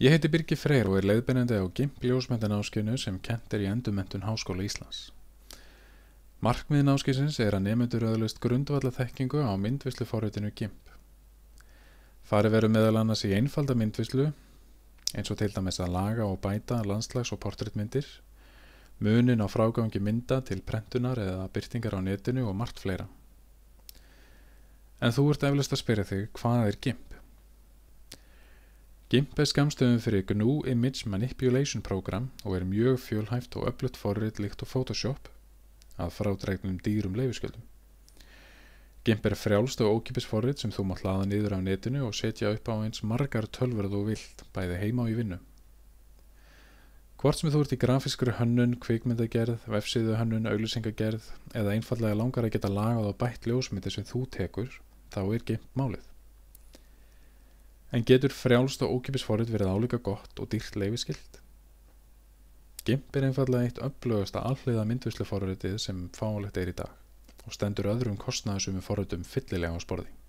Ég heiti Birgi Freyr og er leiðbennandi á GIMP ljósmyndanáskjönu sem kent er í endumöntun Háskóla Íslands. Markmiðin áskjössins er að nemyndur öðlust grundvalla þekkingu á myndvisluforritinu GIMP. Fari veru meðal annars í einfalda myndvislu, eins og til dæmis að laga og bæta landslags- og portréttmyndir, munin á frágangi mynda til prentunar eða byrtingar á netinu og margt fleira. En þú ert eflust að spyrja þig hvað er GIMP? GIMP er skamstöðum fyrir GNU Image Manipulation Program og er mjög fjölhæft og öflutt forrið líkt og Photoshop að frádregnum dýrum leifisköldum. GIMP er frjálst og ókipis forrið sem þú má hlaða niður af netinu og setja upp á eins margar tölverð og vilt bæði heima og í vinnu. Hvort sem þú ert í grafískuru hönnun, kvikmyndagerð, vefsíðu hönnun, auglýsingagerð eða einfallega langar að geta lagað á bætt ljósmyndi sem þú tekur, þá er GIMP málið en getur frjálst og ókipisforrið verið álíka gott og dýrt leifiskilt. GIMP er einfallega eitt upplögasta alliða myndvísluforriðið sem fáleitt er í dag og stendur öðrum kostnæðisum í forriðum fyllilega á sporði.